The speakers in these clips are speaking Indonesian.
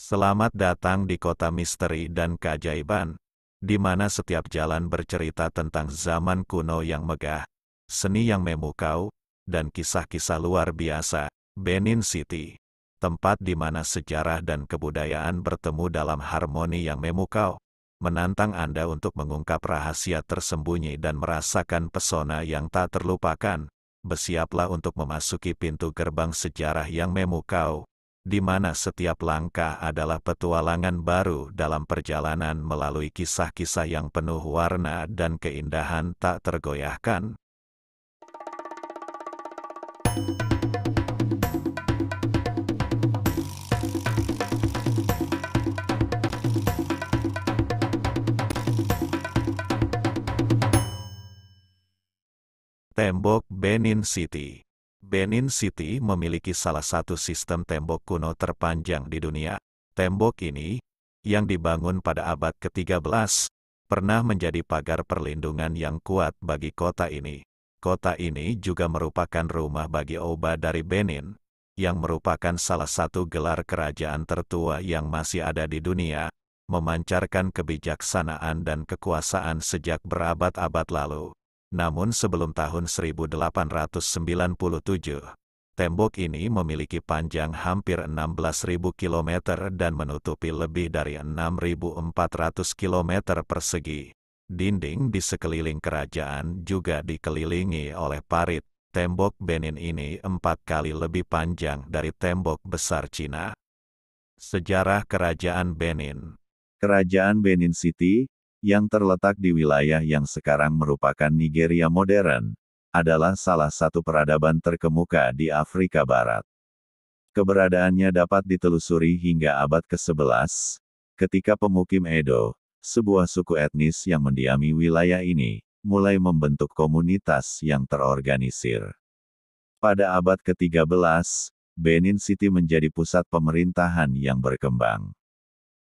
Selamat datang di kota misteri dan keajaiban, di mana setiap jalan bercerita tentang zaman kuno yang megah, seni yang memukau, dan kisah-kisah luar biasa, Benin City. Tempat di mana sejarah dan kebudayaan bertemu dalam harmoni yang memukau, menantang Anda untuk mengungkap rahasia tersembunyi dan merasakan pesona yang tak terlupakan. Bersiaplah untuk memasuki pintu gerbang sejarah yang memukau, di mana setiap langkah adalah petualangan baru dalam perjalanan melalui kisah-kisah yang penuh warna dan keindahan tak tergoyahkan. Tembok Benin City Benin City memiliki salah satu sistem tembok kuno terpanjang di dunia. Tembok ini, yang dibangun pada abad ke-13, pernah menjadi pagar perlindungan yang kuat bagi kota ini. Kota ini juga merupakan rumah bagi Oba dari Benin, yang merupakan salah satu gelar kerajaan tertua yang masih ada di dunia, memancarkan kebijaksanaan dan kekuasaan sejak berabad-abad lalu. Namun sebelum tahun 1897, tembok ini memiliki panjang hampir 16.000 km dan menutupi lebih dari 6.400 km persegi. Dinding di sekeliling kerajaan juga dikelilingi oleh parit. Tembok Benin ini empat kali lebih panjang dari tembok besar Cina. Sejarah Kerajaan Benin Kerajaan Benin City, yang terletak di wilayah yang sekarang merupakan Nigeria modern, adalah salah satu peradaban terkemuka di Afrika Barat. Keberadaannya dapat ditelusuri hingga abad ke-11, ketika pemukim Edo, sebuah suku etnis yang mendiami wilayah ini, mulai membentuk komunitas yang terorganisir. Pada abad ke-13, Benin City menjadi pusat pemerintahan yang berkembang.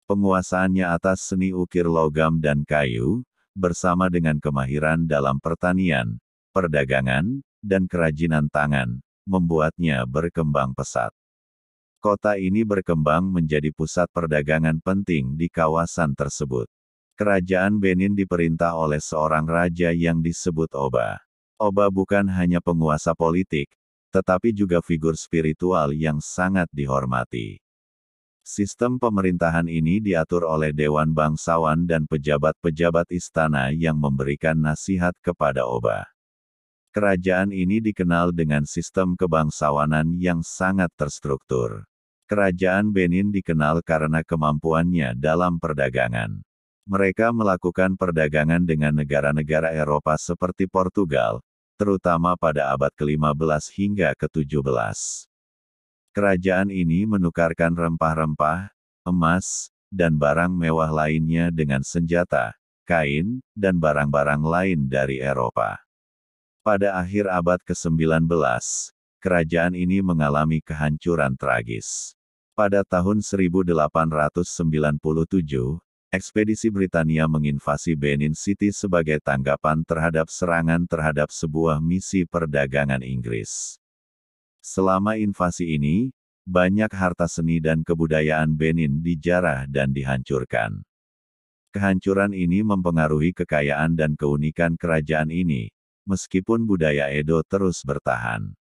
Penguasaannya atas seni ukir logam dan kayu, bersama dengan kemahiran dalam pertanian, perdagangan, dan kerajinan tangan, membuatnya berkembang pesat. Kota ini berkembang menjadi pusat perdagangan penting di kawasan tersebut. Kerajaan Benin diperintah oleh seorang raja yang disebut Oba. Oba bukan hanya penguasa politik, tetapi juga figur spiritual yang sangat dihormati. Sistem pemerintahan ini diatur oleh Dewan Bangsawan dan pejabat-pejabat istana yang memberikan nasihat kepada Oba. Kerajaan ini dikenal dengan sistem kebangsawanan yang sangat terstruktur. Kerajaan Benin dikenal karena kemampuannya dalam perdagangan. Mereka melakukan perdagangan dengan negara-negara Eropa seperti Portugal, terutama pada abad ke-15 hingga ke-17. Kerajaan ini menukarkan rempah-rempah, emas, dan barang mewah lainnya dengan senjata, kain, dan barang-barang lain dari Eropa. Pada akhir abad ke-19, kerajaan ini mengalami kehancuran tragis. Pada tahun 1897, ekspedisi Britania menginvasi Benin City sebagai tanggapan terhadap serangan terhadap sebuah misi perdagangan Inggris. Selama invasi ini, banyak harta seni dan kebudayaan Benin dijarah dan dihancurkan. Kehancuran ini mempengaruhi kekayaan dan keunikan kerajaan ini, meskipun budaya Edo terus bertahan.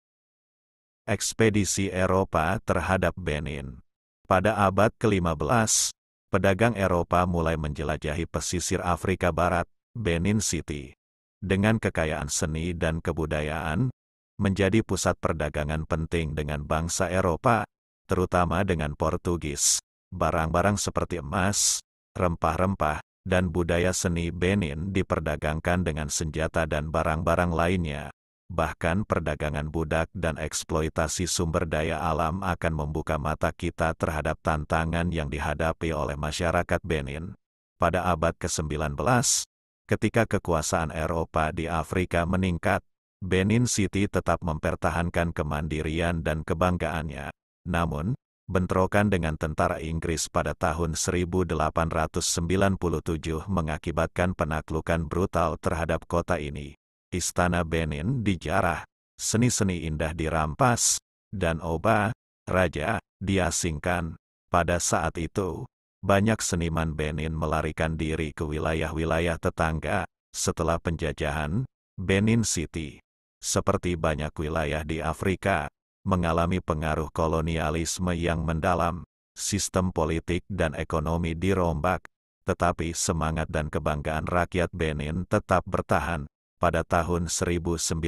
Ekspedisi Eropa terhadap Benin Pada abad ke-15, pedagang Eropa mulai menjelajahi pesisir Afrika Barat, Benin City. Dengan kekayaan seni dan kebudayaan, menjadi pusat perdagangan penting dengan bangsa Eropa, terutama dengan Portugis. Barang-barang seperti emas, rempah-rempah, dan budaya seni Benin diperdagangkan dengan senjata dan barang-barang lainnya. Bahkan perdagangan budak dan eksploitasi sumber daya alam akan membuka mata kita terhadap tantangan yang dihadapi oleh masyarakat Benin. Pada abad ke-19, ketika kekuasaan Eropa di Afrika meningkat, Benin City tetap mempertahankan kemandirian dan kebanggaannya. Namun, bentrokan dengan tentara Inggris pada tahun 1897 mengakibatkan penaklukan brutal terhadap kota ini. Istana Benin dijarah, seni-seni indah dirampas, dan Oba, raja, diasingkan. Pada saat itu, banyak seniman Benin melarikan diri ke wilayah-wilayah tetangga setelah penjajahan Benin City seperti banyak wilayah di Afrika, mengalami pengaruh kolonialisme yang mendalam, sistem politik dan ekonomi dirombak, tetapi semangat dan kebanggaan rakyat Benin tetap bertahan. Pada tahun 1960,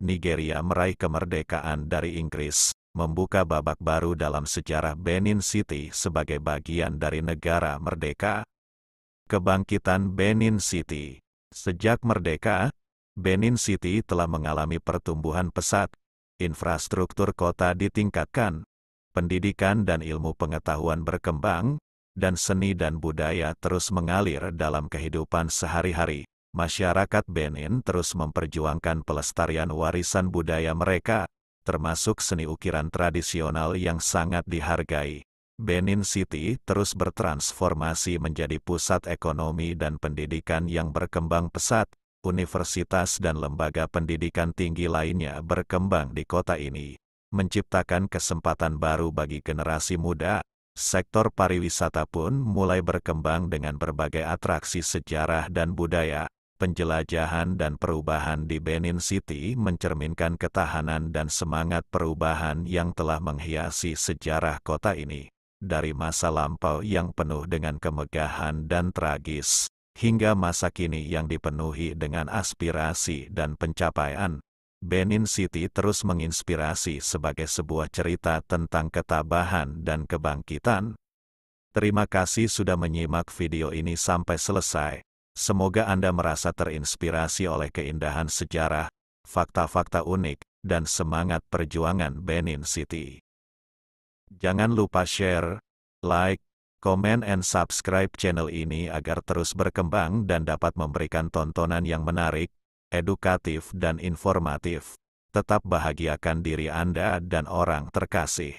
Nigeria meraih kemerdekaan dari Inggris, membuka babak baru dalam sejarah Benin City sebagai bagian dari negara merdeka. Kebangkitan Benin City Sejak merdeka, Benin City telah mengalami pertumbuhan pesat, infrastruktur kota ditingkatkan, pendidikan dan ilmu pengetahuan berkembang, dan seni dan budaya terus mengalir dalam kehidupan sehari-hari. Masyarakat Benin terus memperjuangkan pelestarian warisan budaya mereka, termasuk seni ukiran tradisional yang sangat dihargai. Benin City terus bertransformasi menjadi pusat ekonomi dan pendidikan yang berkembang pesat, universitas dan lembaga pendidikan tinggi lainnya berkembang di kota ini, menciptakan kesempatan baru bagi generasi muda. Sektor pariwisata pun mulai berkembang dengan berbagai atraksi sejarah dan budaya. Penjelajahan dan perubahan di Benin City mencerminkan ketahanan dan semangat perubahan yang telah menghiasi sejarah kota ini dari masa lampau yang penuh dengan kemegahan dan tragis hingga masa kini yang dipenuhi dengan aspirasi dan pencapaian. Benin City terus menginspirasi sebagai sebuah cerita tentang ketabahan dan kebangkitan. Terima kasih sudah menyimak video ini sampai selesai. Semoga Anda merasa terinspirasi oleh keindahan sejarah, fakta-fakta unik, dan semangat perjuangan Benin City. Jangan lupa share, like, komen and subscribe channel ini agar terus berkembang dan dapat memberikan tontonan yang menarik, edukatif dan informatif. Tetap bahagiakan diri Anda dan orang terkasih.